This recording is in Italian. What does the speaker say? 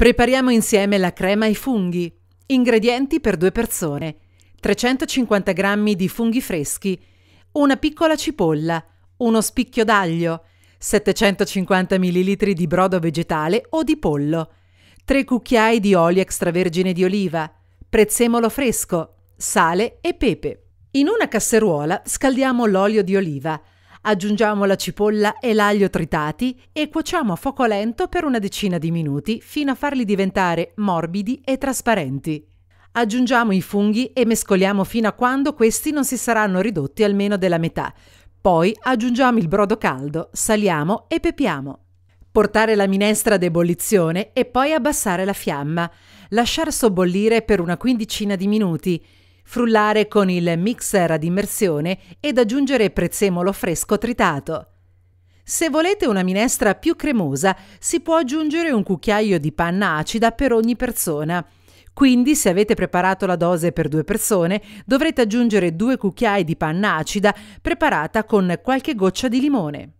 Prepariamo insieme la crema ai funghi. Ingredienti per due persone. 350 g di funghi freschi, una piccola cipolla, uno spicchio d'aglio, 750 ml di brodo vegetale o di pollo, 3 cucchiai di olio extravergine di oliva, prezzemolo fresco, sale e pepe. In una casseruola scaldiamo l'olio di oliva, Aggiungiamo la cipolla e l'aglio tritati e cuociamo a fuoco lento per una decina di minuti fino a farli diventare morbidi e trasparenti. Aggiungiamo i funghi e mescoliamo fino a quando questi non si saranno ridotti almeno della metà. Poi aggiungiamo il brodo caldo, saliamo e pepiamo. Portare la minestra ad ebollizione e poi abbassare la fiamma. Lasciar sobbollire per una quindicina di minuti frullare con il mixer ad immersione ed aggiungere prezzemolo fresco tritato. Se volete una minestra più cremosa, si può aggiungere un cucchiaio di panna acida per ogni persona. Quindi, se avete preparato la dose per due persone, dovrete aggiungere due cucchiai di panna acida preparata con qualche goccia di limone.